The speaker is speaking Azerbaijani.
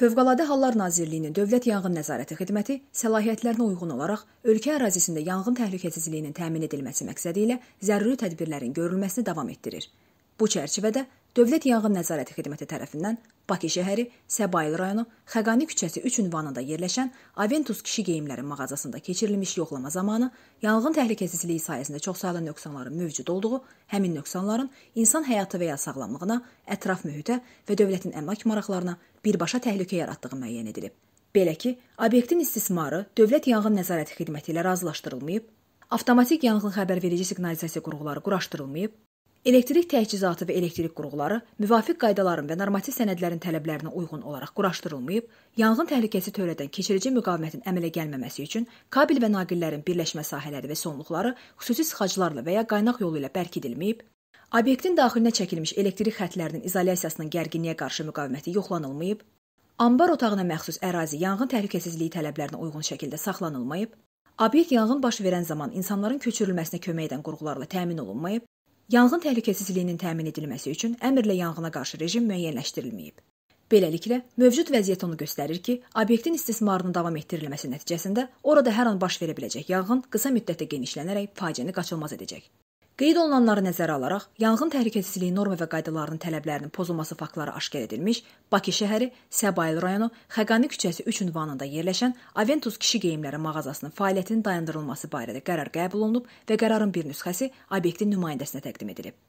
Fövqəladə Hallar Nazirliyinin Dövlət Yanğın Nəzarəti Xidməti səlahiyyətlərinə uyğun olaraq ölkə ərazisində yanğın təhlükəsizliyinin təmin edilməsi məqsədilə zəruri tədbirlərin görülməsini davam etdirir. Bu çərçivədə Dövlət Yanğın Nəzarəti Xidməti tərəfindən Bakı şəhəri, Səbail rayonu, Xəqani küçəsi 3 ünvanında yerləşən Aventus kişi geyimləri mağazasında keçirilmiş yoxlama zamanı yanğın təhlükəsizliyi sayəsində çoxsaylı nöqsanların mövcud olduğu, həmin nöqsanların insan həyatı və ya sağlamlığına, ətraf mühitə və dövlətin əmlak maraqlarına birbaşa təhlükə yaratdığı müəyyən edilib. Belə ki, obyektin istismarı Dövlət Yanğın Nəzarəti Xidməti ilə razılaşdırılmayıb, avtomatik yanğın xəbərverici siqnalizasiya qurğuları quraşdırılmayıb, Elektrik təchizatı və elektrik qurğuları müvafiq qaydaların və normativ sənədlərin tələblərinə uyğun olaraq quraşdırılmayıb, yanğın təhlükəsi törədən keçirici müqavimətin əmələ gəlməməsi üçün kabel və naqillərin birləşmə sahələri və sonluqları xüsusi sıxaclarla və ya qaynaq yolu ilə bərkidilməyib, obyektin daxilinə çəkilmiş elektrik xətlərinin izolyasiyasının gərginliyə qarşı müqaviməti yoxlanılmayıb, anbar otağına məxsus ərazi yanğın təhlükəsizliyi tələblərinə uyğun şəkildə saxlanılmayıb, obyekt yanğın baş verən zaman insanların köçürülməsinə kömək edən qurğularla təmin olunmayıb, Yanğın təhlükəsizliyinin təmin edilməsi üçün əmrlə yanğına qarşı rejim müəyyənləşdirilməyib. Beləliklə, mövcud vəziyyət onu göstərir ki, obyektin istismarının davam etdirilməsi nəticəsində orada hər an baş verə biləcək yanğın qısa müddətdə genişlənərək faciəni qaçılmaz edəcək. Qeyd olunanları nəzərə alaraq yanğın təhlükəsizliyi norma və qaydalarının tələblərinin pozulması faktları aşkar edilmiş Bakı şəhəri Səbail rayonu Xəqani küçəsi 3 ünvanında yerləşən Aventus kişi geyimləri mağazasının fəaliyyətinin dayandırılması barədə qərar qəbul olunub və qərarın bir nüsxəsi obyektin nümayəndəsinə təqdim edilib.